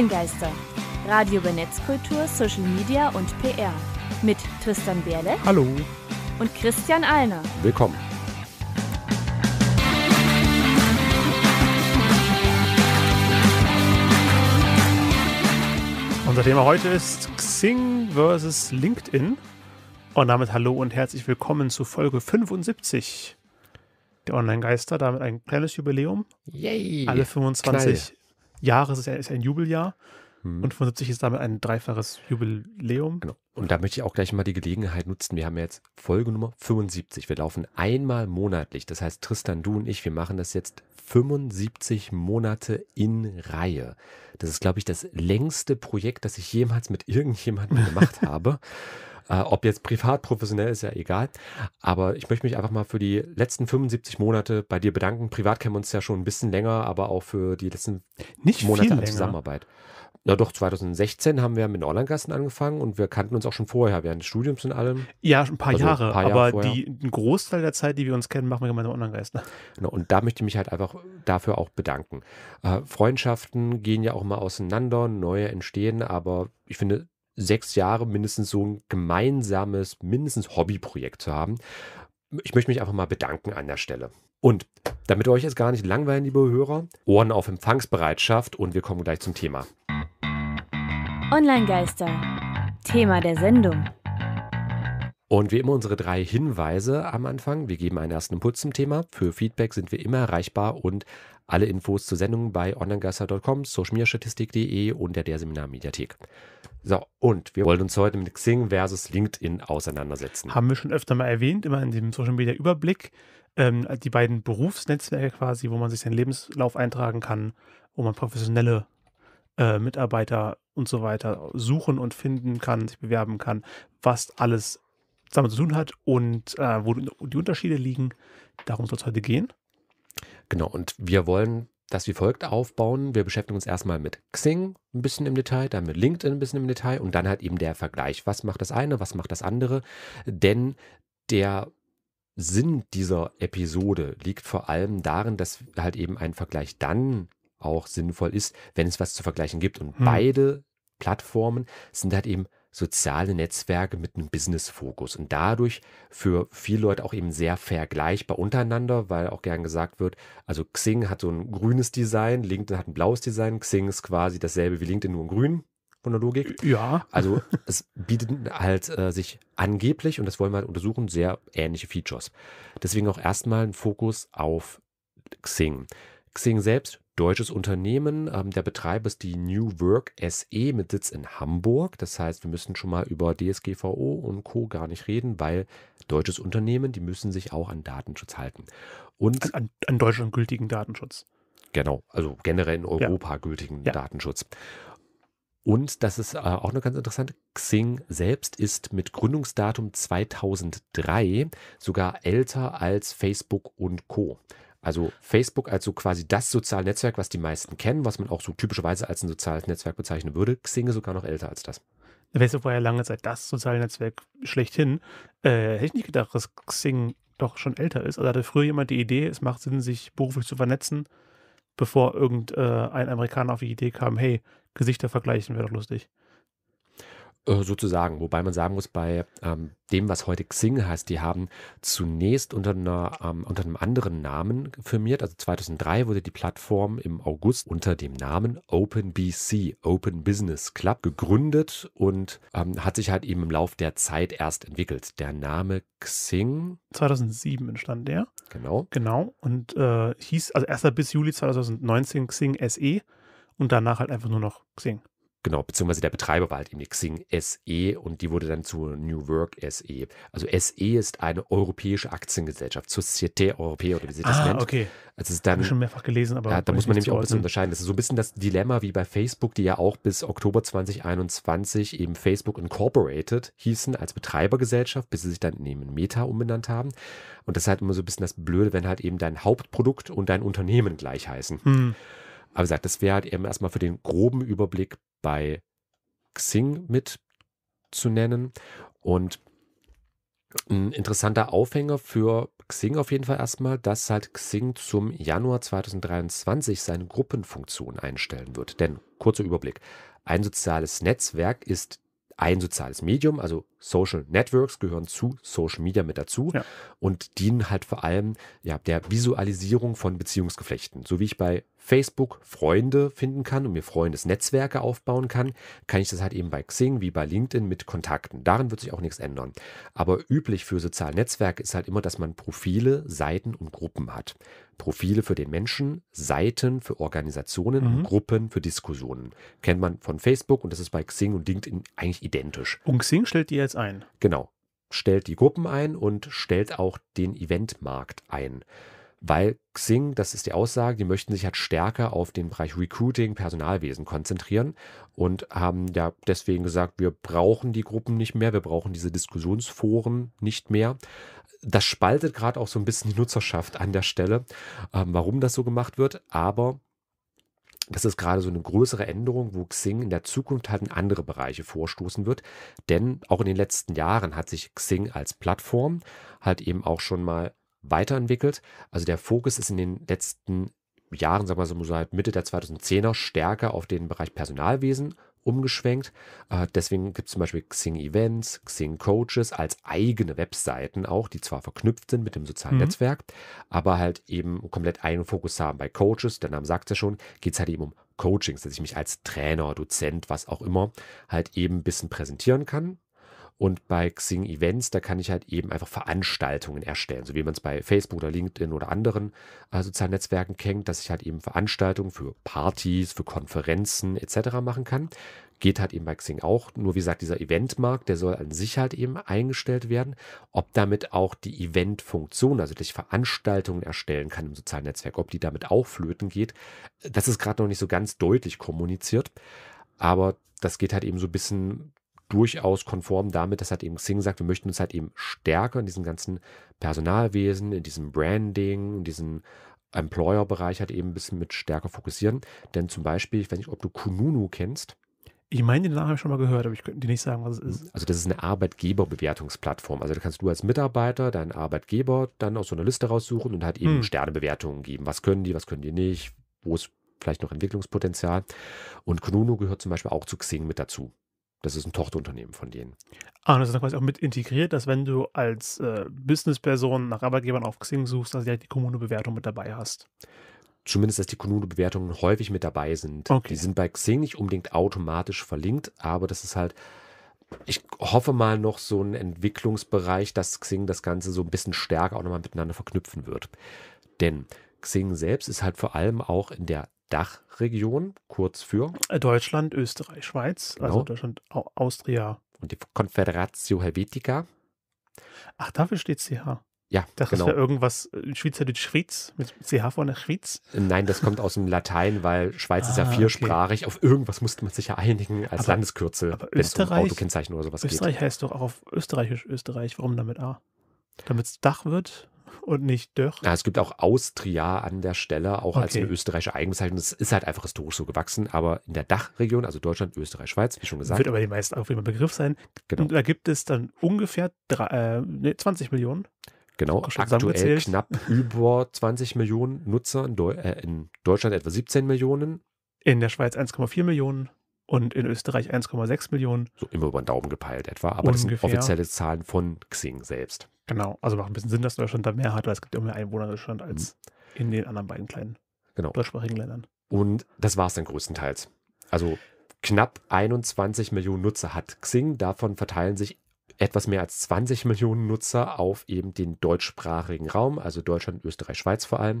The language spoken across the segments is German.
Kleingeister. Radio über Netzkultur, Social Media und PR. Mit Tristan Berle. Hallo. Und Christian Alner. Willkommen. Unser Thema heute ist Xing versus LinkedIn. Und damit hallo und herzlich willkommen zu Folge 75 der Online-Geister. Damit ein kleines Jubiläum. Yay! Alle 25 Jahres ist ein, ist ein Jubeljahr. Hm. Und 75 ist damit ein dreifaches Jubiläum. Genau. Und da möchte ich auch gleich mal die Gelegenheit nutzen. Wir haben jetzt Folge Nummer 75. Wir laufen einmal monatlich. Das heißt, Tristan, du und ich, wir machen das jetzt 75 Monate in Reihe. Das ist, glaube ich, das längste Projekt, das ich jemals mit irgendjemandem gemacht habe. Äh, ob jetzt privat, professionell ist ja egal. Aber ich möchte mich einfach mal für die letzten 75 Monate bei dir bedanken. Privat kennen wir uns ja schon ein bisschen länger, aber auch für die letzten Nicht Monate an Zusammenarbeit. Na doch, 2016 haben wir mit Online-Gasten angefangen und wir kannten uns auch schon vorher, während des Studiums und allem. Ja, ein paar also Jahre, ein paar Jahre aber vorher. die, einen Großteil der Zeit, die wir uns kennen, machen wir gemeinsam Online-Gasten. Genau, und da möchte ich mich halt einfach dafür auch bedanken. Äh, Freundschaften gehen ja auch mal auseinander, neue entstehen, aber ich finde, sechs Jahre mindestens so ein gemeinsames, mindestens Hobbyprojekt zu haben. Ich möchte mich einfach mal bedanken an der Stelle. Und damit euch jetzt gar nicht langweilen, liebe Hörer, Ohren auf Empfangsbereitschaft und wir kommen gleich zum Thema. Online-Geister, Thema der Sendung. Und wie immer unsere drei Hinweise am Anfang. Wir geben einen ersten Impuls zum Thema. Für Feedback sind wir immer erreichbar und alle Infos zur Sendung bei onlinegaster.com, socialmediastatistik.de und der der Seminarmediathek. So, und wir wollen uns heute mit Xing versus LinkedIn auseinandersetzen. Haben wir schon öfter mal erwähnt, immer in dem Social Media Überblick, ähm, die beiden Berufsnetzwerke quasi, wo man sich seinen Lebenslauf eintragen kann, wo man professionelle äh, Mitarbeiter und so weiter genau. suchen und finden kann, sich bewerben kann, was alles zusammen zu tun hat und äh, wo die Unterschiede liegen. Darum soll es heute gehen. Genau, und wir wollen das wie folgt aufbauen. Wir beschäftigen uns erstmal mit Xing ein bisschen im Detail, dann mit LinkedIn ein bisschen im Detail und dann halt eben der Vergleich. Was macht das eine, was macht das andere? Denn der Sinn dieser Episode liegt vor allem darin, dass halt eben ein Vergleich dann auch sinnvoll ist, wenn es was zu vergleichen gibt. Und hm. beide Plattformen sind halt eben soziale Netzwerke mit einem Business-Fokus und dadurch für viele Leute auch eben sehr vergleichbar untereinander, weil auch gern gesagt wird, also Xing hat so ein grünes Design, LinkedIn hat ein blaues Design, Xing ist quasi dasselbe wie LinkedIn, nur in grün von der Logik. Ja. Also es bietet halt äh, sich angeblich, und das wollen wir halt untersuchen, sehr ähnliche Features. Deswegen auch erstmal ein Fokus auf Xing. Xing selbst deutsches Unternehmen. Ähm, der Betreiber ist die New Work SE mit Sitz in Hamburg. Das heißt, wir müssen schon mal über DSGVO und Co. gar nicht reden, weil deutsches Unternehmen, die müssen sich auch an Datenschutz halten. Und an, an Deutschland gültigen Datenschutz. Genau, also generell in Europa ja. gültigen ja. Datenschutz. Und das ist äh, auch noch ganz interessant, Xing selbst ist mit Gründungsdatum 2003 sogar älter als Facebook und Co. Also Facebook als so quasi das soziale Netzwerk, was die meisten kennen, was man auch so typischerweise als ein soziales Netzwerk bezeichnen würde. Xing ist sogar noch älter als das. Facebook war ja lange Zeit das soziale Netzwerk schlechthin. Äh, hätte ich nicht gedacht, dass Xing doch schon älter ist. Also hatte früher jemand die Idee, es macht Sinn, sich beruflich zu vernetzen, bevor irgendein äh, Amerikaner auf die Idee kam, hey, Gesichter vergleichen wäre doch lustig. Äh, sozusagen, wobei man sagen muss, bei ähm, dem, was heute Xing heißt, die haben zunächst unter, einer, ähm, unter einem anderen Namen firmiert. Also 2003 wurde die Plattform im August unter dem Namen OpenBC, Open Business Club, gegründet und ähm, hat sich halt eben im Laufe der Zeit erst entwickelt. Der Name Xing. 2007 entstand der. Genau. Genau. Und äh, hieß, also erst bis Juli 2019 Xing SE und danach halt einfach nur noch Xing. Genau, beziehungsweise der Betreiber war halt eben die Xing SE und die wurde dann zu New Work SE. Also SE ist eine europäische Aktiengesellschaft, Société Européenne oder wie sie ah, das nennt. okay. Also ist dann, Habe ich schon mehrfach gelesen, aber. Ja, da muss man nämlich auch ein bisschen unterscheiden. Das ist so ein bisschen das Dilemma wie bei Facebook, die ja auch bis Oktober 2021 eben Facebook Incorporated hießen als Betreibergesellschaft, bis sie sich dann in Meta umbenannt haben. Und das ist halt immer so ein bisschen das Blöde, wenn halt eben dein Hauptprodukt und dein Unternehmen gleich heißen. Hm. Aber wie gesagt, das wäre halt eben erstmal für den groben Überblick bei Xing mit zu nennen. Und ein interessanter Aufhänger für Xing auf jeden Fall erstmal, dass halt Xing zum Januar 2023 seine Gruppenfunktion einstellen wird. Denn kurzer Überblick. Ein soziales Netzwerk ist ein soziales Medium, also Social Networks gehören zu Social Media mit dazu ja. und dienen halt vor allem ja, der Visualisierung von Beziehungsgeflechten. So wie ich bei Facebook Freunde finden kann und mir Freundesnetzwerke aufbauen kann, kann ich das halt eben bei Xing wie bei LinkedIn mit Kontakten. Daran wird sich auch nichts ändern. Aber üblich für soziale Netzwerke ist halt immer, dass man Profile, Seiten und Gruppen hat. Profile für den Menschen, Seiten für Organisationen mhm. Gruppen für Diskussionen. Kennt man von Facebook und das ist bei Xing und LinkedIn eigentlich identisch. Und Xing stellt die jetzt ein. Genau. Stellt die Gruppen ein und stellt auch den Eventmarkt ein weil Xing, das ist die Aussage, die möchten sich halt stärker auf den Bereich Recruiting, Personalwesen konzentrieren und haben ja deswegen gesagt, wir brauchen die Gruppen nicht mehr, wir brauchen diese Diskussionsforen nicht mehr. Das spaltet gerade auch so ein bisschen die Nutzerschaft an der Stelle, ähm, warum das so gemacht wird, aber das ist gerade so eine größere Änderung, wo Xing in der Zukunft halt in andere Bereiche vorstoßen wird. Denn auch in den letzten Jahren hat sich Xing als Plattform halt eben auch schon mal weiterentwickelt. Also der Fokus ist in den letzten Jahren, sagen wir mal so, seit halt Mitte der 2010er stärker auf den Bereich Personalwesen umgeschwenkt. Äh, deswegen gibt es zum Beispiel Xing Events, Xing Coaches als eigene Webseiten auch, die zwar verknüpft sind mit dem sozialen mhm. Netzwerk, aber halt eben komplett einen Fokus haben. Bei Coaches, der Name sagt ja schon, geht es halt eben um Coachings, dass ich mich als Trainer, Dozent, was auch immer, halt eben ein bisschen präsentieren kann und bei Xing Events, da kann ich halt eben einfach Veranstaltungen erstellen, so wie man es bei Facebook oder LinkedIn oder anderen äh, sozialen Netzwerken kennt, dass ich halt eben Veranstaltungen für Partys, für Konferenzen etc. machen kann. Geht halt eben bei Xing auch. Nur wie gesagt, dieser Eventmarkt, der soll an sich halt eben eingestellt werden. Ob damit auch die Eventfunktion, also dass ich Veranstaltungen erstellen kann im sozialen Netzwerk, ob die damit auch flöten geht, das ist gerade noch nicht so ganz deutlich kommuniziert. Aber das geht halt eben so ein bisschen durchaus konform damit, dass halt eben Xing sagt, wir möchten uns halt eben stärker in diesem ganzen Personalwesen, in diesem Branding, in diesem Employer-Bereich halt eben ein bisschen mit stärker fokussieren. Denn zum Beispiel, ich weiß nicht, ob du Kununu kennst. Ich meine, den Namen habe ich schon mal gehört, aber ich könnte dir nicht sagen, was es mhm. ist. Also das ist eine Arbeitgeberbewertungsplattform. Also da kannst du als Mitarbeiter deinen Arbeitgeber dann aus so einer Liste raussuchen und halt eben hm. Sternebewertungen geben. Was können die, was können die nicht, wo ist vielleicht noch Entwicklungspotenzial. Und Kununu gehört zum Beispiel auch zu Xing mit dazu. Das ist ein Tochterunternehmen von denen. Ah, und das ist dann quasi auch mit integriert, dass wenn du als äh, Businessperson nach Arbeitgebern auf Xing suchst, dass du direkt halt die Kommunebewertung mit dabei hast. Zumindest, dass die Kommunebewertungen häufig mit dabei sind. Okay. Die sind bei Xing nicht unbedingt automatisch verlinkt, aber das ist halt, ich hoffe mal noch so ein Entwicklungsbereich, dass Xing das Ganze so ein bisschen stärker auch nochmal miteinander verknüpfen wird. Denn Xing selbst ist halt vor allem auch in der Dachregion, kurz für Deutschland, Österreich, Schweiz, also genau. also Deutschland, Austria. Und die Confederatio Helvetica. Ach, dafür steht CH. Ja, das genau. ist ja irgendwas äh, Schweizerdeutsch Schweiz mit CH vorne Schweiz. Nein, das kommt aus dem Latein, weil Schweiz ah, ist ja ah, viersprachig. Okay. Auf irgendwas musste man sich ja einigen als aber, Landeskürzel, aber Österreich, um oder sowas Österreich geht. heißt doch auch auf Österreichisch Österreich. Warum damit A? Damit es Dach wird? und nicht doch. Ja, es gibt auch Austria an der Stelle, auch okay. als eine österreichische Eigenbezeichnung. Das ist halt einfach historisch so gewachsen, aber in der Dachregion, also Deutschland, Österreich, Schweiz, wie schon gesagt. Wird aber die meisten auch immer Begriff sein. Genau. Und da gibt es dann ungefähr drei, äh, 20 Millionen. Genau, aktuell knapp über 20 Millionen Nutzer, in, Deu äh, in Deutschland etwa 17 Millionen. In der Schweiz 1,4 Millionen und in Österreich 1,6 Millionen. So immer über den Daumen gepeilt etwa, aber Ungefähr. das sind offizielle Zahlen von Xing selbst. Genau, also macht ein bisschen Sinn, dass Deutschland da mehr hat, weil es gibt ja mehr Einwohner in Deutschland als mhm. in den anderen beiden kleinen genau. deutschsprachigen Ländern. Und das war es dann größtenteils. Also knapp 21 Millionen Nutzer hat Xing, davon verteilen sich etwas mehr als 20 Millionen Nutzer auf eben den deutschsprachigen Raum, also Deutschland, Österreich, Schweiz vor allem,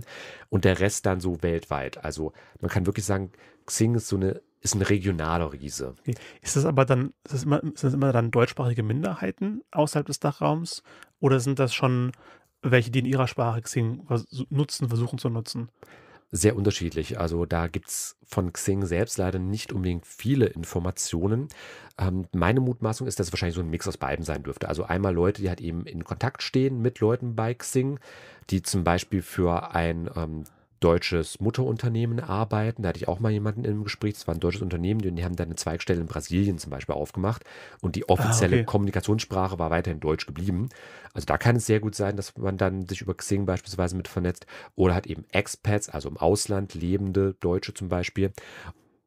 und der Rest dann so weltweit. Also man kann wirklich sagen, Xing ist so eine ist ein regionaler Riese. Okay. Ist das aber dann, das immer, sind das immer dann deutschsprachige Minderheiten außerhalb des Dachraums oder sind das schon welche, die in ihrer Sprache Xing nutzen, versuchen zu nutzen? Sehr unterschiedlich. Also da gibt es von Xing selbst leider nicht unbedingt viele Informationen. Ähm, meine Mutmaßung ist, dass es wahrscheinlich so ein Mix aus beiden sein dürfte. Also einmal Leute, die halt eben in Kontakt stehen mit Leuten bei Xing, die zum Beispiel für ein ähm, deutsches Mutterunternehmen arbeiten. Da hatte ich auch mal jemanden im Gespräch, das war ein deutsches Unternehmen, die haben dann eine Zweigstelle in Brasilien zum Beispiel aufgemacht und die offizielle ah, okay. Kommunikationssprache war weiterhin Deutsch geblieben. Also da kann es sehr gut sein, dass man dann sich über Xing beispielsweise mit vernetzt oder hat eben Expats, also im Ausland lebende Deutsche zum Beispiel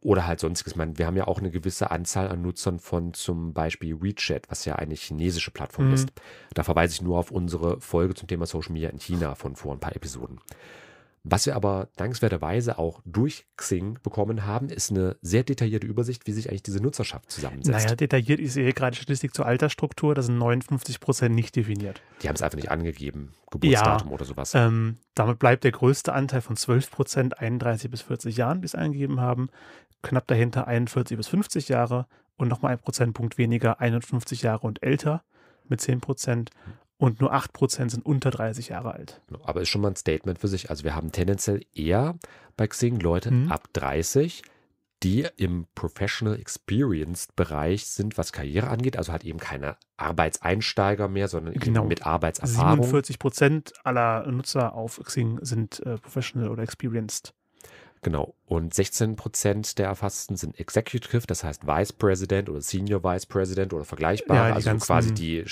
oder halt sonstiges. Ich meine, wir haben ja auch eine gewisse Anzahl an Nutzern von zum Beispiel WeChat, was ja eine chinesische Plattform mhm. ist. Da verweise ich nur auf unsere Folge zum Thema Social Media in China von vor ein paar Episoden. Was wir aber dankenswerterweise auch durch Xing bekommen haben, ist eine sehr detaillierte Übersicht, wie sich eigentlich diese Nutzerschaft zusammensetzt. Naja, detailliert ist hier gerade Statistik zur Altersstruktur, da sind 59 Prozent nicht definiert. Die haben es einfach nicht angegeben, Geburtsdatum ja, oder sowas. Ähm, damit bleibt der größte Anteil von 12 Prozent 31 bis 40 Jahren, die es eingegeben haben, knapp dahinter 41 bis 50 Jahre und nochmal ein Prozentpunkt weniger 51 Jahre und älter mit 10 Prozent und nur 8% sind unter 30 Jahre alt. Aber ist schon mal ein Statement für sich. Also wir haben tendenziell eher bei Xing Leute mhm. ab 30, die im Professional Experienced Bereich sind, was Karriere angeht. Also hat eben keine Arbeitseinsteiger mehr, sondern genau. mit Arbeitserfahrung. 47 aller Nutzer auf Xing sind äh, Professional oder Experienced. Genau. Und 16 Prozent der Erfassten sind Executive, das heißt Vice President oder Senior Vice President oder vergleichbar, ja, also ganzen, quasi die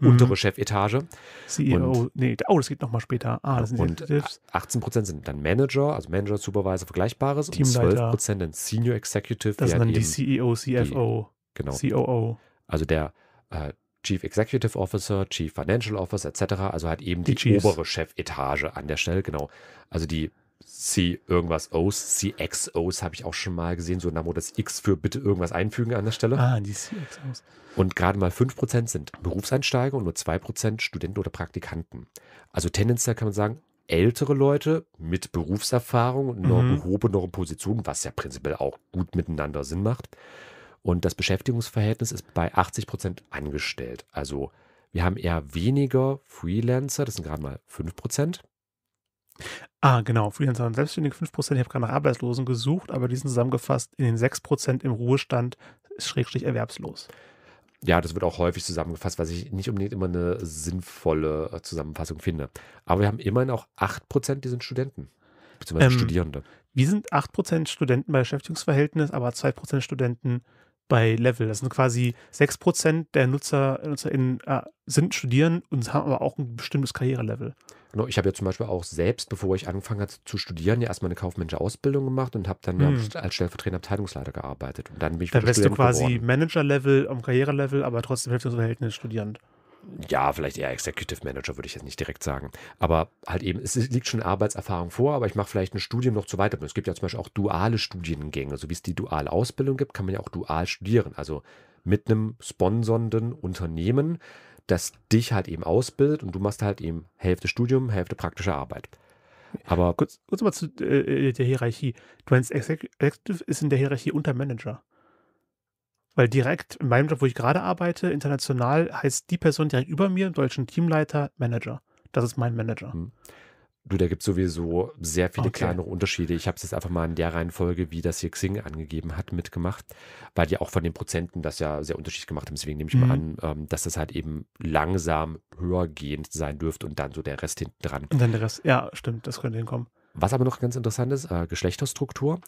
mhm. untere Chefetage. CEO, und, nee, oh, das geht nochmal später. Ah, das sind und 18 Prozent sind dann Manager, also Manager, Supervisor, Vergleichbares Teamleiter. und 12 Prozent dann Senior Executive. Das sind dann die CEO, CFO, die, e genau. COO. Also der äh, Chief Executive Officer, Chief Financial Officer etc. Also halt eben die, die obere Chefetage an der Stelle, genau. Also die C irgendwas O's, CXOs habe ich auch schon mal gesehen, so wo das X für bitte irgendwas einfügen an der Stelle. Ah, die CXOs. Und gerade mal 5% sind Berufseinsteiger und nur 2% Studenten oder Praktikanten. Also tendenziell kann man sagen, ältere Leute mit Berufserfahrung und noch mhm. gehobeneren Position, was ja prinzipiell auch gut miteinander Sinn macht. Und das Beschäftigungsverhältnis ist bei 80 angestellt. Also wir haben eher weniger Freelancer, das sind gerade mal 5 Ah, genau. Freelancer und Selbstständige 5%. Ich habe gerade nach Arbeitslosen gesucht, aber die sind zusammengefasst in den 6% im Ruhestand, schrägstrich erwerbslos. Ja, das wird auch häufig zusammengefasst, was ich nicht unbedingt immer eine sinnvolle äh, Zusammenfassung finde. Aber wir haben immerhin auch 8%, die sind Studenten, beziehungsweise ähm, Studierende. Wir sind 8% Studenten bei Beschäftigungsverhältnis, aber 2% Studenten bei Level. Das sind quasi 6% der Nutzer, NutzerInnen äh, sind studieren und haben aber auch ein bestimmtes Karrierelevel. Genau, ich habe ja zum Beispiel auch selbst, bevor ich angefangen habe zu studieren, ja erstmal eine kaufmännische Ausbildung gemacht und habe dann hm. als stellvertretender Abteilungsleiter gearbeitet. Und dann bin ich Dann bist du quasi Manager-Level am Karrierelevel, aber trotzdem das Verhältnis Studierend ja, vielleicht eher Executive Manager, würde ich jetzt nicht direkt sagen. Aber halt eben, es liegt schon Arbeitserfahrung vor, aber ich mache vielleicht ein Studium noch zu weiter. Es gibt ja zum Beispiel auch duale Studiengänge. So wie es die duale Ausbildung gibt, kann man ja auch dual studieren. Also mit einem sponsornden Unternehmen, das dich halt eben ausbildet und du machst halt eben Hälfte Studium, Hälfte praktische Arbeit. Aber kurz, kurz mal zu äh, äh der Hierarchie. Du meinst, Executive ist in der Hierarchie unter Manager. Weil direkt in meinem Job, wo ich gerade arbeite, international, heißt die Person direkt über mir, im deutschen Teamleiter, Manager. Das ist mein Manager. Hm. Du, da gibt es sowieso sehr viele okay. kleinere Unterschiede. Ich habe es jetzt einfach mal in der Reihenfolge, wie das hier Xing angegeben hat, mitgemacht, weil die auch von den Prozenten das ja sehr unterschiedlich gemacht haben. Deswegen nehme ich mhm. mal an, ähm, dass das halt eben langsam höhergehend sein dürfte und dann so der Rest hinten dran. Und dann der Rest, ja, stimmt, das könnte hinkommen. Was aber noch ganz interessant ist, äh, Geschlechterstruktur.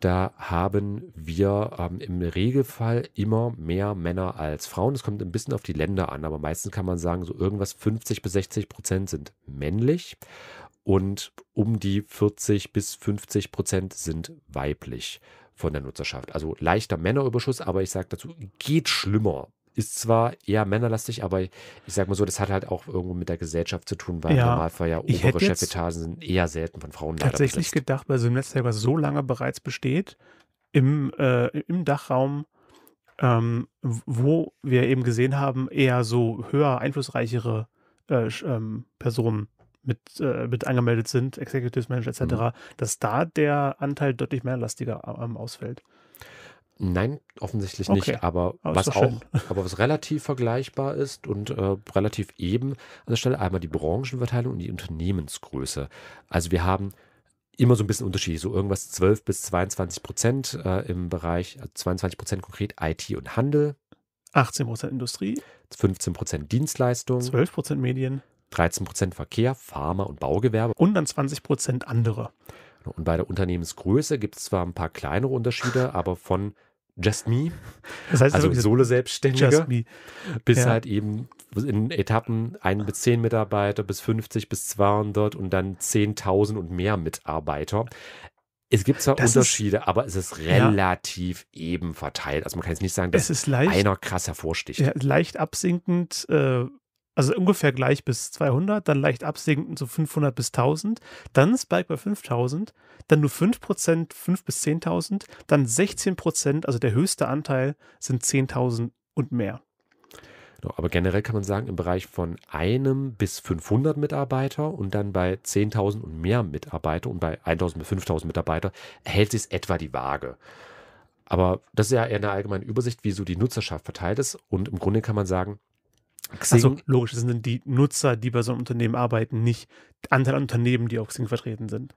Da haben wir ähm, im Regelfall immer mehr Männer als Frauen. Es kommt ein bisschen auf die Länder an, aber meistens kann man sagen, so irgendwas 50 bis 60 Prozent sind männlich und um die 40 bis 50 Prozent sind weiblich von der Nutzerschaft. Also leichter Männerüberschuss, aber ich sage dazu, geht schlimmer ist zwar eher männerlastig, aber ich sag mal so, das hat halt auch irgendwo mit der Gesellschaft zu tun, weil ja, normalfall ja obere Chefetagen sind eher selten von Frauen Tatsächlich besetzt. gedacht, weil so Symnetzer was so lange bereits besteht, im, äh, im Dachraum, ähm, wo wir eben gesehen haben, eher so höher einflussreichere äh, ähm, Personen mit, äh, mit angemeldet sind, Executive Manager etc., mhm. dass da der Anteil deutlich männerlastiger ähm, ausfällt. Nein, offensichtlich okay. nicht, aber, aber was auch, aber was relativ vergleichbar ist und äh, relativ eben an der Stelle einmal die Branchenverteilung und die Unternehmensgröße. Also wir haben immer so ein bisschen Unterschied, so irgendwas 12 bis 22 Prozent äh, im Bereich, äh, also 22 Prozent konkret IT und Handel. 18 Prozent Industrie. 15 Prozent Dienstleistung. 12 Prozent Medien. 13 Prozent Verkehr, Pharma und Baugewerbe. Und dann 20 Prozent andere. Und bei der Unternehmensgröße gibt es zwar ein paar kleinere Unterschiede, aber von Just Me. Das heißt, also Solo-Selbstständige. Bis ja. halt eben in Etappen ein bis zehn Mitarbeiter, bis 50, bis 200 und dann 10.000 und mehr Mitarbeiter. Es gibt zwar das Unterschiede, ist, aber es ist relativ ja. eben verteilt. Also man kann jetzt nicht sagen, dass leicht, einer krass hervorsticht. Ja, leicht absinkend, äh, also ungefähr gleich bis 200, dann leicht absinkend zu 500 bis 1000, dann Spike bei 5000, dann nur 5%, 5 bis 10.000, dann 16%, also der höchste Anteil sind 10.000 und mehr. Aber generell kann man sagen, im Bereich von einem bis 500 Mitarbeiter und dann bei 10.000 und mehr Mitarbeiter und bei 1.000 bis 5.000 Mitarbeiter hält sich etwa die Waage. Aber das ist ja eher eine allgemeine Übersicht, wie so die Nutzerschaft verteilt ist. Und im Grunde kann man sagen, Xing. Also logisch, das sind die Nutzer, die bei so einem Unternehmen arbeiten, nicht Anteil an Unternehmen, die auf Xing vertreten sind.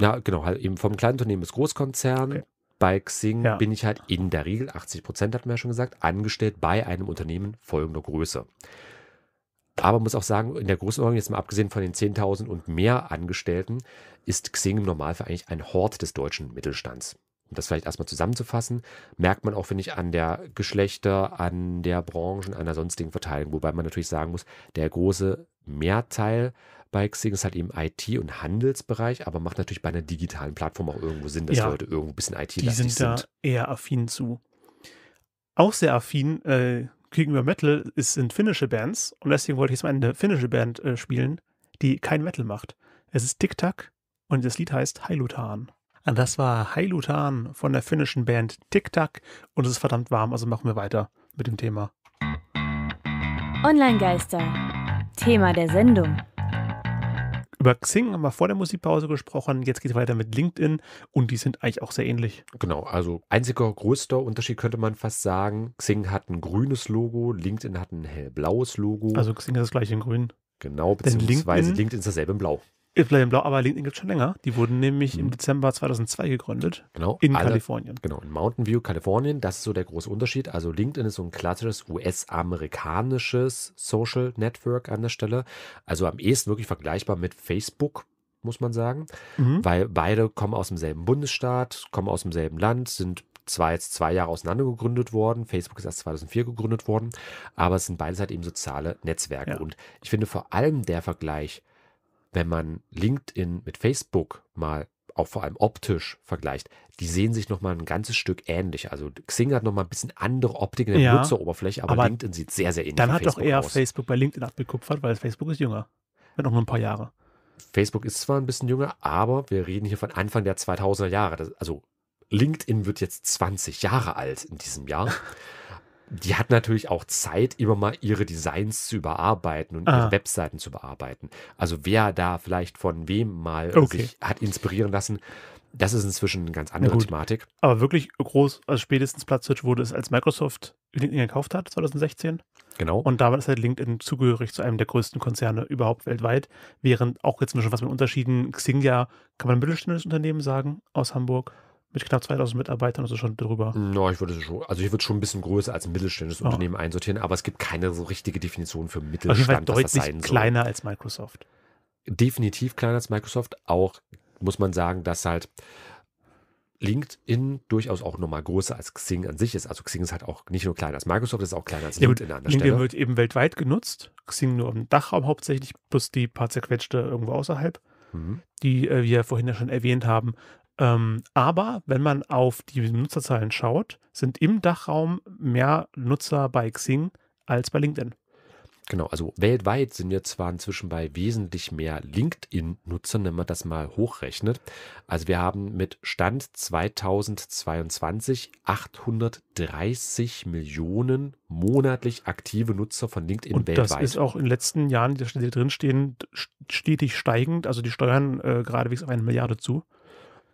Ja, genau, halt eben vom kleinen Unternehmen bis Großkonzern. Okay. Bei Xing ja. bin ich halt in der Regel, 80 Prozent hat man ja schon gesagt, angestellt bei einem Unternehmen folgender Größe. Aber man muss auch sagen, in der Größenordnung, jetzt mal abgesehen von den 10.000 und mehr Angestellten, ist Xing im Normalfall eigentlich ein Hort des deutschen Mittelstands um das vielleicht erstmal zusammenzufassen, merkt man auch, finde ich, an der Geschlechter, an der Branchen, an der sonstigen Verteilung. Wobei man natürlich sagen muss, der große Mehrteil bei Xing ist halt eben IT- und Handelsbereich, aber macht natürlich bei einer digitalen Plattform auch irgendwo Sinn, dass ja, Leute irgendwo ein bisschen it sind. Die sind da eher affin zu. Auch sehr affin, äh, kriegen Metal, ist, sind finnische Bands und deswegen wollte ich jetzt mal eine finnische Band äh, spielen, die kein Metal macht. Es ist Tic Tac und das Lied heißt Heilutan. Ah, das war Heilutan von der finnischen Band Tic Tac und es ist verdammt warm, also machen wir weiter mit dem Thema. Online-Geister, Thema der Sendung. Über Xing haben wir vor der Musikpause gesprochen. Jetzt geht es weiter mit LinkedIn und die sind eigentlich auch sehr ähnlich. Genau, also einziger größter Unterschied könnte man fast sagen: Xing hat ein grünes Logo, LinkedIn hat ein hellblaues Logo. Also Xing ist das gleiche in grün. Genau, beziehungsweise LinkedIn, LinkedIn ist dasselbe in blau. Play in Blau, aber LinkedIn gibt es schon länger. Die wurden nämlich im mhm. Dezember 2002 gegründet. Genau. In alle, Kalifornien. Genau, in Mountain View, Kalifornien. Das ist so der große Unterschied. Also LinkedIn ist so ein klassisches US-amerikanisches Social Network an der Stelle. Also am ehesten wirklich vergleichbar mit Facebook, muss man sagen. Mhm. Weil beide kommen aus demselben Bundesstaat, kommen aus demselben Land, sind zwar jetzt zwei Jahre auseinander gegründet worden, Facebook ist erst 2004 gegründet worden, aber es sind beides halt eben soziale Netzwerke. Ja. Und ich finde vor allem der Vergleich wenn man LinkedIn mit Facebook mal auch vor allem optisch vergleicht, die sehen sich nochmal ein ganzes Stück ähnlich. Also Xing hat nochmal ein bisschen andere Optik in der ja, Benutzeroberfläche, aber, aber, LinkedIn sieht sehr, sehr ähnlich aus. Dann hat doch eher aus. Facebook bei LinkedIn abgekupfert, weil Facebook ist jünger. Wenn auch nur ein paar Jahre. Facebook ist zwar ein bisschen jünger, aber wir reden hier von Anfang der 2000er Jahre. Das, also LinkedIn wird jetzt 20 Jahre alt in diesem Jahr. die hat natürlich auch Zeit, immer mal ihre Designs zu überarbeiten und ah. ihre Webseiten zu bearbeiten. Also wer da vielleicht von wem mal okay. sich hat inspirieren lassen, das ist inzwischen eine ganz andere Thematik. Aber wirklich groß, also spätestens Platzwitch wurde es, als Microsoft LinkedIn gekauft hat, 2016. Genau. Und damit ist halt LinkedIn zugehörig zu einem der größten Konzerne überhaupt weltweit. Während auch jetzt schon was mit Unterschieden, Xing ja, kann man ein mittelständisches Unternehmen sagen, aus Hamburg mit knapp 2000 Mitarbeitern, also schon drüber. No, ich würde schon, also ich würde schon ein bisschen größer als ein mittelständisches oh. Unternehmen einsortieren, aber es gibt keine so richtige Definition für Mittelstand, also was das sein soll. kleiner als Microsoft. Definitiv kleiner als Microsoft. Auch muss man sagen, dass halt LinkedIn durchaus auch nochmal größer als Xing an sich ist. Also Xing ist halt auch nicht nur kleiner als Microsoft, ist auch kleiner als ja, LinkedIn an der LinkedIn Stelle. LinkedIn wird eben weltweit genutzt. Xing nur im Dachraum hauptsächlich, plus die paar zerquetschte irgendwo außerhalb, mhm. die äh, wir vorhin ja schon erwähnt haben, ähm, aber wenn man auf die Nutzerzahlen schaut, sind im Dachraum mehr Nutzer bei Xing als bei LinkedIn. Genau, also weltweit sind wir zwar inzwischen bei wesentlich mehr LinkedIn-Nutzern, wenn man das mal hochrechnet. Also wir haben mit Stand 2022 830 Millionen monatlich aktive Nutzer von LinkedIn Und weltweit. Das ist auch in den letzten Jahren, die da drin stehen, stetig steigend. Also die steuern äh, geradewegs auf eine Milliarde zu.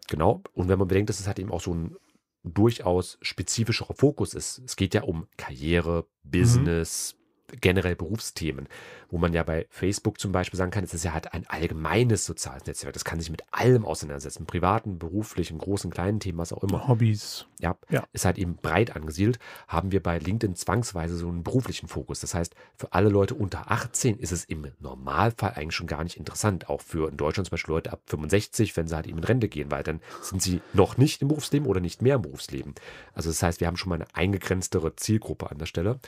Genau. Und wenn man bedenkt, dass es halt eben auch so ein durchaus spezifischerer Fokus ist. Es geht ja um Karriere, mhm. Business, mhm generell Berufsthemen, wo man ja bei Facebook zum Beispiel sagen kann, es ist ja halt ein allgemeines soziales Netzwerk. Das kann sich mit allem auseinandersetzen, privaten, beruflichen, großen, kleinen Themen, was auch immer. Hobbys. Ja, ja, ist halt eben breit angesiedelt. Haben wir bei LinkedIn zwangsweise so einen beruflichen Fokus. Das heißt, für alle Leute unter 18 ist es im Normalfall eigentlich schon gar nicht interessant. Auch für in Deutschland zum Beispiel Leute ab 65, wenn sie halt eben in Rente gehen, weil dann sind sie noch nicht im Berufsleben oder nicht mehr im Berufsleben. Also das heißt, wir haben schon mal eine eingegrenztere Zielgruppe an der Stelle.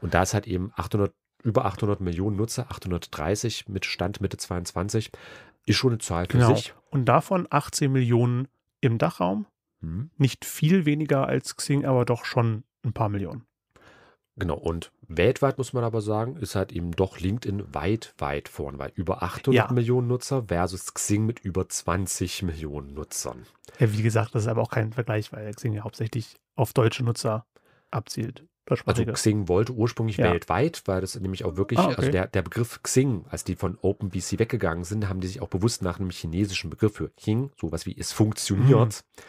Und da ist halt eben 800, über 800 Millionen Nutzer, 830 mit Stand Mitte 22, ist schon eine Zahl für genau. sich. Und davon 18 Millionen im Dachraum. Hm. Nicht viel weniger als Xing, aber doch schon ein paar Millionen. Genau, und weltweit muss man aber sagen, ist halt eben doch LinkedIn weit, weit vorn, weil über 800 ja. Millionen Nutzer versus Xing mit über 20 Millionen Nutzern. Ja, wie gesagt, das ist aber auch kein Vergleich, weil Xing ja hauptsächlich auf deutsche Nutzer abzielt also Xing wollte ursprünglich ja. weltweit, weil das nämlich auch wirklich, ah, okay. also der, der Begriff Xing, als die von OpenBC weggegangen sind, haben die sich auch bewusst nach einem chinesischen Begriff für Xing, sowas wie es funktioniert, mhm.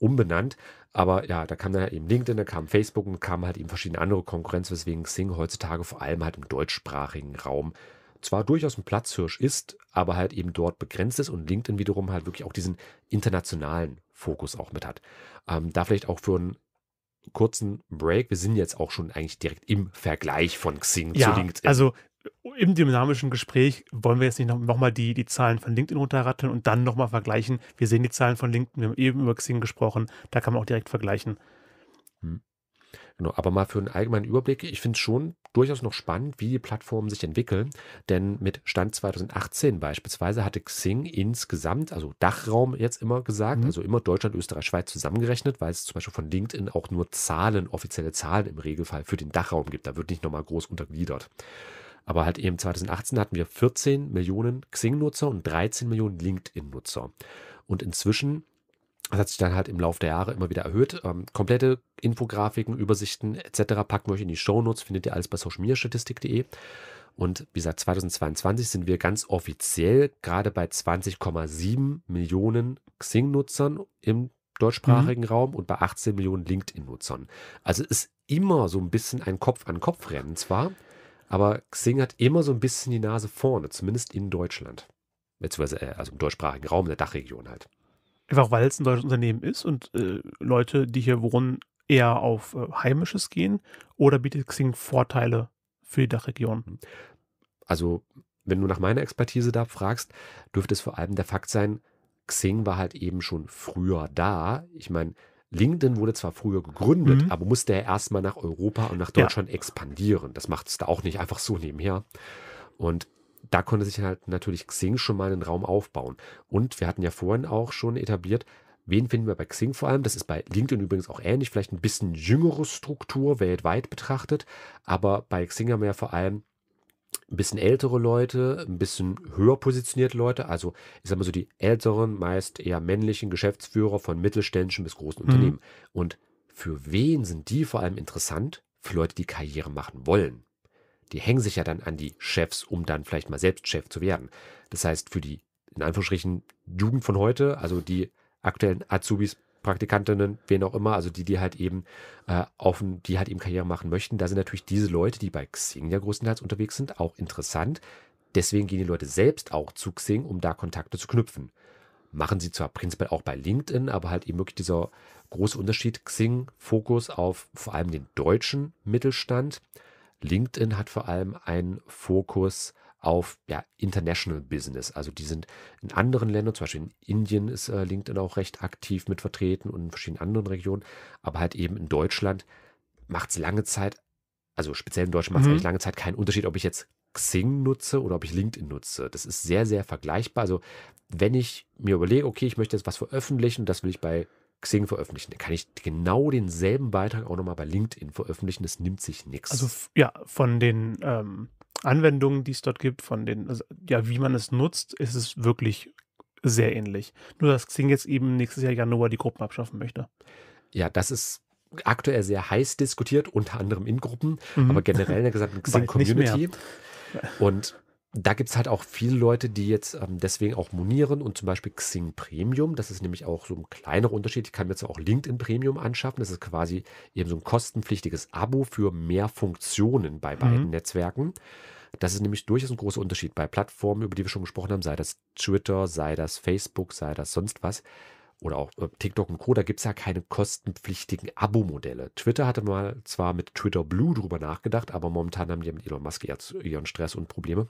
umbenannt. Aber ja, da kam dann halt eben LinkedIn, da kam Facebook und kamen halt eben verschiedene andere Konkurrenz, weswegen Xing heutzutage vor allem halt im deutschsprachigen Raum zwar durchaus ein Platzhirsch ist, aber halt eben dort begrenzt ist und LinkedIn wiederum halt wirklich auch diesen internationalen Fokus auch mit hat. Ähm, da vielleicht auch für einen kurzen Break. Wir sind jetzt auch schon eigentlich direkt im Vergleich von Xing ja, zu LinkedIn. Also im dynamischen Gespräch wollen wir jetzt nicht nochmal noch, die, die Zahlen von LinkedIn runterratteln und dann nochmal vergleichen. Wir sehen die Zahlen von LinkedIn, wir haben eben über Xing gesprochen, da kann man auch direkt vergleichen. Hm. Genau, aber mal für einen allgemeinen Überblick, ich finde es schon durchaus noch spannend, wie die Plattformen sich entwickeln, denn mit Stand 2018 beispielsweise hatte Xing insgesamt, also Dachraum jetzt immer gesagt, mhm. also immer Deutschland, Österreich, Schweiz zusammengerechnet, weil es zum Beispiel von LinkedIn auch nur Zahlen, offizielle Zahlen im Regelfall für den Dachraum gibt. Da wird nicht nochmal groß untergliedert. Aber halt eben 2018 hatten wir 14 Millionen Xing-Nutzer und 13 Millionen LinkedIn-Nutzer. Und inzwischen das hat sich dann halt im Laufe der Jahre immer wieder erhöht. Ähm, komplette Infografiken, Übersichten etc. packen wir euch in die Shownotes, findet ihr alles bei socialmediastatistik.de. Und wie gesagt, 2022 sind wir ganz offiziell gerade bei 20,7 Millionen Xing-Nutzern im deutschsprachigen mhm. Raum und bei 18 Millionen LinkedIn-Nutzern. Also ist immer so ein bisschen ein Kopf-an-Kopf-Rennen zwar, aber Xing hat immer so ein bisschen die Nase vorne, zumindest in Deutschland. Beziehungsweise, äh, also im deutschsprachigen Raum, in der Dachregion halt. Einfach weil es ein deutsches Unternehmen ist und äh, Leute, die hier wohnen, eher auf äh, Heimisches gehen oder bietet Xing Vorteile für die Dachregion? Mhm. Also, wenn du nach meiner Expertise da fragst, dürfte es vor allem der Fakt sein, Xing war halt eben schon früher da. Ich meine, LinkedIn wurde zwar früher gegründet, mhm. aber musste ja erstmal nach Europa und nach Deutschland ja. expandieren. Das macht es da auch nicht einfach so nebenher. Und da konnte sich halt natürlich Xing schon mal einen Raum aufbauen. Und wir hatten ja vorhin auch schon etabliert, wen finden wir bei Xing vor allem? Das ist bei LinkedIn übrigens auch ähnlich, vielleicht ein bisschen jüngere Struktur weltweit betrachtet. Aber bei Xing haben wir ja vor allem ein bisschen ältere Leute, ein bisschen höher positionierte Leute, also ich sag mal so die älteren, meist eher männlichen Geschäftsführer von mittelständischen bis großen mhm. Unternehmen. Und für wen sind die vor allem interessant? Für Leute, die Karriere machen wollen die hängen sich ja dann an die Chefs, um dann vielleicht mal selbst Chef zu werden. Das heißt, für die, in Anführungsstrichen, Jugend von heute, also die aktuellen Azubis, Praktikantinnen, wen auch immer, also die, die halt eben äh, auf, die halt eben Karriere machen möchten, da sind natürlich diese Leute, die bei Xing ja größtenteils unterwegs sind, auch interessant. Deswegen gehen die Leute selbst auch zu Xing, um da Kontakte zu knüpfen. Machen sie zwar prinzipiell auch bei LinkedIn, aber halt eben wirklich dieser große Unterschied Xing-Fokus auf vor allem den deutschen Mittelstand LinkedIn hat vor allem einen Fokus auf ja, International Business. Also die sind in anderen Ländern, zum Beispiel in Indien ist äh, LinkedIn auch recht aktiv mit vertreten und in verschiedenen anderen Regionen, aber halt eben in Deutschland macht es lange Zeit, also speziell in Deutschland macht es mhm. eigentlich lange Zeit keinen Unterschied, ob ich jetzt Xing nutze oder ob ich LinkedIn nutze. Das ist sehr, sehr vergleichbar. Also wenn ich mir überlege, okay, ich möchte jetzt was veröffentlichen, das will ich bei Xing veröffentlichen. Da kann ich genau denselben Beitrag auch nochmal bei LinkedIn veröffentlichen. Das nimmt sich nichts. Also ja, von den ähm, Anwendungen, die es dort gibt, von den, also, ja, wie man es nutzt, ist es wirklich sehr ähnlich. Nur, dass Xing jetzt eben nächstes Jahr Januar die Gruppen abschaffen möchte. Ja, das ist aktuell sehr heiß diskutiert, unter anderem in Gruppen, mhm. aber generell in der gesamten Xing-Community. Und da gibt es halt auch viele Leute, die jetzt ähm, deswegen auch monieren und zum Beispiel Xing Premium, das ist nämlich auch so ein kleiner Unterschied. Ich kann mir zwar auch LinkedIn Premium anschaffen. Das ist quasi eben so ein kostenpflichtiges Abo für mehr Funktionen bei mhm. beiden mhm. Netzwerken. Das ist nämlich durchaus ein großer Unterschied bei Plattformen, über die wir schon gesprochen haben, sei das Twitter, sei das Facebook, sei das sonst was oder auch äh, TikTok und Co., da gibt es ja keine kostenpflichtigen Abo-Modelle. Twitter hatte mal zwar mit Twitter Blue drüber nachgedacht, aber momentan haben die mit Elon Musk ihren Stress und Probleme.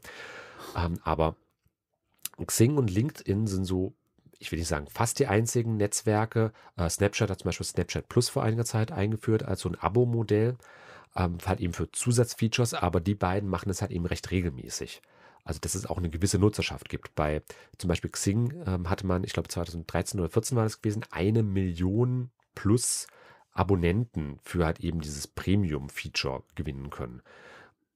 Ähm, aber Xing und LinkedIn sind so, ich will nicht sagen, fast die einzigen Netzwerke. Äh, Snapchat hat zum Beispiel Snapchat Plus vor einiger Zeit eingeführt als so ein Abo-Modell, ähm, halt eben für Zusatzfeatures, aber die beiden machen es halt eben recht regelmäßig also dass es auch eine gewisse Nutzerschaft gibt. Bei zum Beispiel Xing ähm, hatte man, ich glaube 2013 oder 2014 war das gewesen, eine Million plus Abonnenten für halt eben dieses Premium-Feature gewinnen können.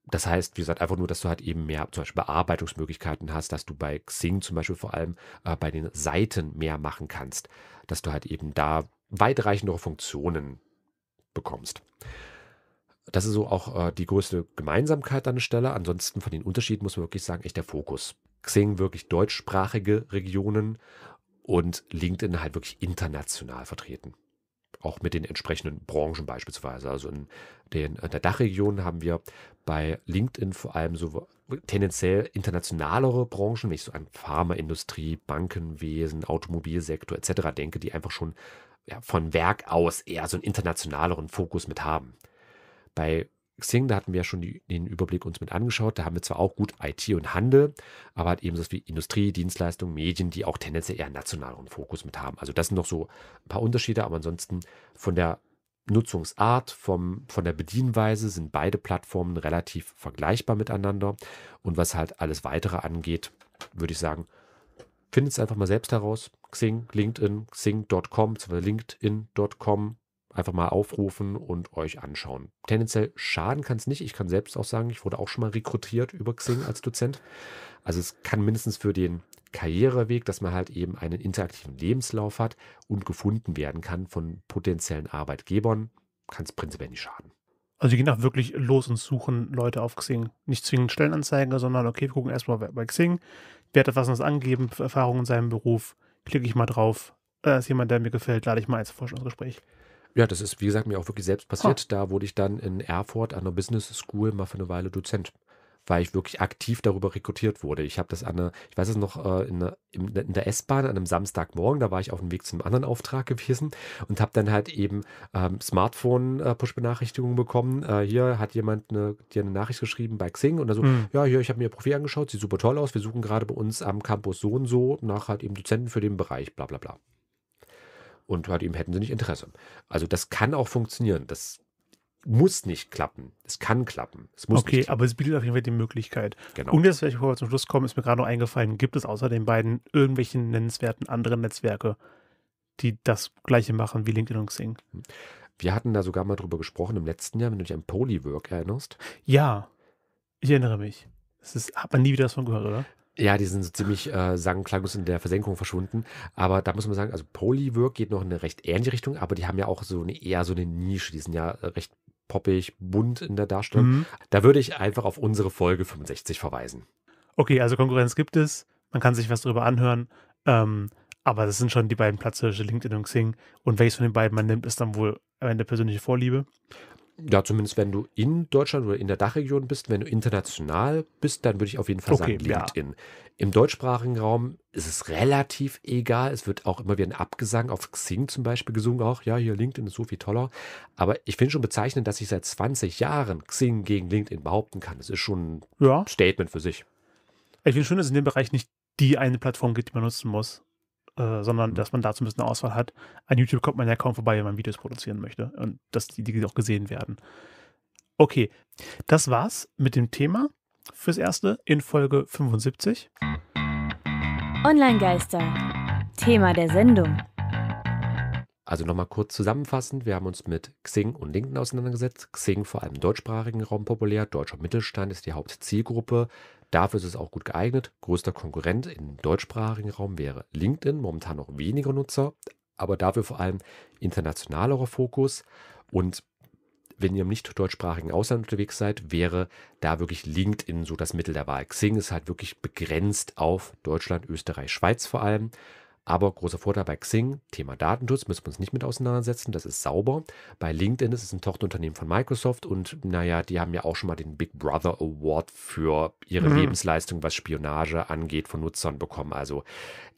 Das heißt, wie gesagt, einfach nur, dass du halt eben mehr zum Beispiel Bearbeitungsmöglichkeiten hast, dass du bei Xing zum Beispiel vor allem äh, bei den Seiten mehr machen kannst, dass du halt eben da weitreichendere Funktionen bekommst. Das ist so auch äh, die größte Gemeinsamkeit an der Stelle. Ansonsten von den Unterschieden muss man wirklich sagen, echt der Fokus. Xing wirklich deutschsprachige Regionen und LinkedIn halt wirklich international vertreten. Auch mit den entsprechenden Branchen beispielsweise. Also in, den, in der Dachregion haben wir bei LinkedIn vor allem so tendenziell internationalere Branchen, wenn ich so an Pharmaindustrie, Bankenwesen, Automobilsektor etc. denke, die einfach schon ja, von Werk aus eher so einen internationaleren Fokus mit haben. Bei Xing, da hatten wir ja schon die, den Überblick uns mit angeschaut. Da haben wir zwar auch gut IT und Handel, aber halt eben so wie Industrie, Dienstleistung, Medien, die auch tendenziell eher nationaleren Fokus mit haben. Also das sind noch so ein paar Unterschiede, aber ansonsten von der Nutzungsart, vom, von der Bedienweise sind beide Plattformen relativ vergleichbar miteinander. Und was halt alles weitere angeht, würde ich sagen, findet es einfach mal selbst heraus. Xing, LinkedIn, Xing.com, LinkedIn.com einfach mal aufrufen und euch anschauen. Tendenziell schaden kann es nicht. Ich kann selbst auch sagen, ich wurde auch schon mal rekrutiert über Xing als Dozent. Also es kann mindestens für den Karriereweg, dass man halt eben einen interaktiven Lebenslauf hat und gefunden werden kann von potenziellen Arbeitgebern, kann es prinzipiell nicht schaden. Also gehen auch wirklich los und suchen Leute auf Xing. Nicht zwingend Stellenanzeigen, sondern okay, wir gucken erstmal bei Xing. Wer hat etwas angegeben, Erfahrungen in seinem Beruf? Klicke ich mal drauf. Äh, ist jemand, der mir gefällt, lade ich mal ein ins Forschungsgespräch. Ja, das ist, wie gesagt, mir auch wirklich selbst passiert. Oh. Da wurde ich dann in Erfurt an der Business School mal für eine Weile Dozent, weil ich wirklich aktiv darüber rekrutiert wurde. Ich habe das an einer, ich weiß es noch, äh, in, der S-Bahn an einem Samstagmorgen, da war ich auf dem Weg zu einem anderen Auftrag gewesen und habe dann halt eben ähm, Smartphone-Push-Benachrichtigungen äh, bekommen. Äh, hier hat jemand eine, dir eine Nachricht geschrieben bei Xing und dann so, Hm. ja, hier, ich habe mir ihr Profil angeschaut, sieht super toll aus, wir suchen gerade bei uns am Campus so und so nach halt eben Dozenten für den Bereich, bla bla bla und halt eben hätten sie nicht Interesse. Also das kann auch funktionieren. Das muss nicht klappen. Es kann klappen. Es muss okay, klappen. aber es bietet auf jeden Fall die Möglichkeit. Genau. Und jetzt, bevor wir zum Schluss kommen, ist mir gerade noch eingefallen, gibt es außer den beiden irgendwelchen nennenswerten anderen Netzwerke, die das gleiche machen wie LinkedIn und Xing? Wir hatten da sogar mal drüber gesprochen im letzten Jahr, wenn du dich an Polywork erinnerst. Ja, ich erinnere mich. Es ist, hat man nie wieder was von gehört, oder? Ja, die sind so ziemlich äh, sangklanglos in der Versenkung verschwunden. Aber da muss man sagen, also Polywork geht noch in eine recht ähnliche Richtung, aber die haben ja auch so eine, eher so eine Nische. Die sind ja äh, recht poppig, bunt in der Darstellung. Mhm. Da würde ich einfach auf unsere Folge 65 verweisen. Okay, also Konkurrenz gibt es. Man kann sich was drüber anhören. Ähm, aber das sind schon die beiden Platzhirsche, LinkedIn und Xing. Und welches von den beiden man nimmt, ist dann wohl eine persönliche Vorliebe. Ja, zumindest wenn du in Deutschland oder in der Dachregion bist. Wenn du international bist, dann würde ich auf jeden Fall okay, sagen LinkedIn. Ja. Im deutschsprachigen Raum ist es relativ egal. Es wird auch immer wieder ein Abgesang auf Xing zum Beispiel gesungen. Auch ja, hier LinkedIn ist so viel toller. Aber ich finde schon bezeichnend, dass ich seit 20 Jahren Xing gegen LinkedIn behaupten kann. Das ist schon ein ja. Statement für sich. Ich finde schön, dass es in dem Bereich nicht die eine Plattform gibt, die man nutzen muss. Äh, sondern mhm. dass man dazu ein bisschen Auswahl hat. An YouTube kommt man ja kaum vorbei, wenn man Videos produzieren möchte und dass die, die auch gesehen werden. Okay, das war's mit dem Thema fürs Erste in Folge 75. Online-Geister, Thema der Sendung. Also nochmal kurz zusammenfassend, wir haben uns mit Xing und LinkedIn auseinandergesetzt. Xing vor allem im deutschsprachigen Raum populär, deutscher Mittelstand ist die Hauptzielgruppe. Dafür ist es auch gut geeignet. Größter Konkurrent im deutschsprachigen Raum wäre LinkedIn, momentan noch weniger Nutzer, aber dafür vor allem internationalerer Fokus. Und wenn ihr im nicht deutschsprachigen Ausland unterwegs seid, wäre da wirklich LinkedIn so das Mittel der Wahl. Xing ist halt wirklich begrenzt auf Deutschland, Österreich, Schweiz vor allem. Aber großer Vorteil bei Xing, Thema Datenschutz, müssen wir uns nicht mit auseinandersetzen, das ist sauber. Bei LinkedIn ist es ein Tochterunternehmen von Microsoft und naja, die haben ja auch schon mal den Big Brother Award für ihre mhm. Lebensleistung, was Spionage angeht, von Nutzern bekommen. Also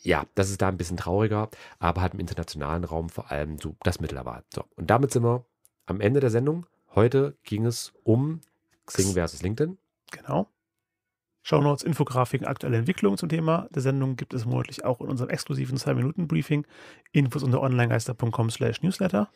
ja, das ist da ein bisschen trauriger, aber halt im internationalen Raum vor allem so das Mittel So, und damit sind wir am Ende der Sendung. Heute ging es um Xing versus LinkedIn. Genau. Shownotes, Infografiken, aktuelle Entwicklungen zum Thema der Sendung gibt es monatlich auch in unserem exklusiven 2-Minuten-Briefing. Infos unter onlinegeister.com slash newsletter.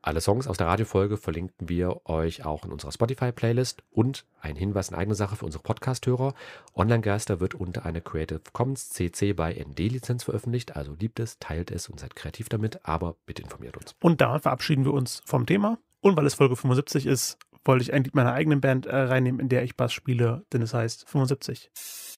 Alle Songs aus der Radiofolge verlinken wir euch auch in unserer Spotify-Playlist und ein Hinweis in eigene Sache für unsere Podcast-Hörer. Online-Geister wird unter einer Creative Commons CC by ND-Lizenz veröffentlicht, also liebt es, teilt es und seid kreativ damit, aber bitte informiert uns. Und damit verabschieden wir uns vom Thema und weil es Folge 75 ist, wollte ich eigentlich meine eigene Band äh, reinnehmen, in der ich Bass spiele, denn es heißt 75.